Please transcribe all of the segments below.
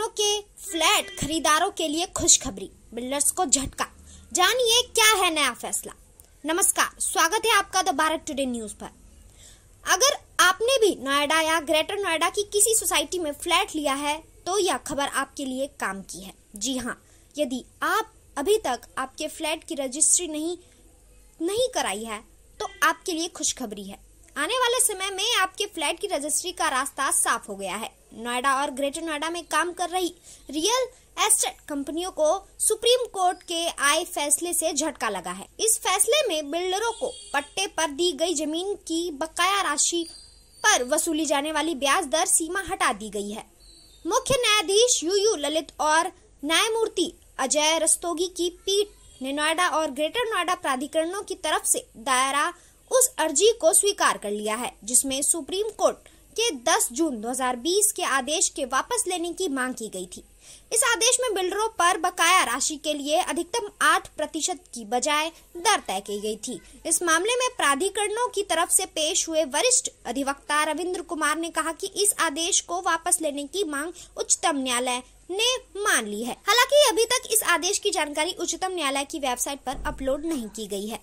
मकानों के फ्लैट खरीदारों के लिए खुशखबरी बिल्डर्स को झटका जानिए क्या है नया फैसला नमस्कार स्वागत है आपका द भारत टुडे न्यूज पर अगर आपने भी नोएडा या ग्रेटर नोएडा की किसी सोसाइटी में फ्लैट लिया है तो यह खबर आपके लिए काम की है जी हाँ यदि आप अभी तक आपके फ्लैट की रजिस्ट्री नहीं नहीं कराई है तो आपके लिए खुशखबरी है आने वाले समय में आपके फ्लैट की रजिस्ट्री का रास्ता साफ हो गया है नोएडा और ग्रेटर नोएडा में काम कर रही रियल एस्टेट कंपनियों को सुप्रीम कोर्ट के आए फैसले से झटका लगा है इस फैसले में बिल्डरों को पट्टे पर दी गई जमीन की बकाया राशि पर वसूली जाने वाली ब्याज दर सीमा हटा दी गई है मुख्य न्यायाधीश यू यू ललित और न्यायमूर्ति अजय रस्तोगी की पीठ ने नोएडा और ग्रेटर नोएडा प्राधिकरणों की तरफ से दायरा उस अर्जी को स्वीकार कर लिया है जिसमें सुप्रीम कोर्ट के 10 जून 2020 के आदेश के वापस लेने की मांग की गई थी इस आदेश में बिल्डरों पर बकाया राशि के लिए अधिकतम 8 प्रतिशत की बजाय दर तय की गई थी इस मामले में प्राधिकरणों की तरफ से पेश हुए वरिष्ठ अधिवक्ता रविंद्र कुमार ने कहा कि इस आदेश को वापस लेने की मांग उच्चतम न्यायालय ने मान ली है हालांकि अभी तक इस आदेश की जानकारी उच्चतम न्यायालय की वेबसाइट पर अपलोड नहीं की गई है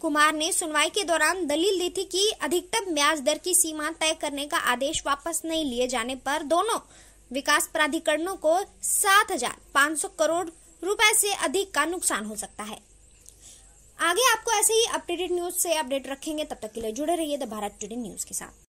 कुमार ने सुनवाई के दौरान दलील दी थी कि अधिकतम ब्याज दर की सीमा तय करने का आदेश वापस नहीं लिए जाने पर दोनों विकास प्राधिकरणों को सात हजार पाँच सौ करोड़ रुपए से अधिक का नुकसान हो सकता है आगे आपको ऐसे ही अपडेटेड न्यूज से अपडेट रखेंगे तब तक के लिए जुड़े रहिए द भारत टुडे न्यूज के साथ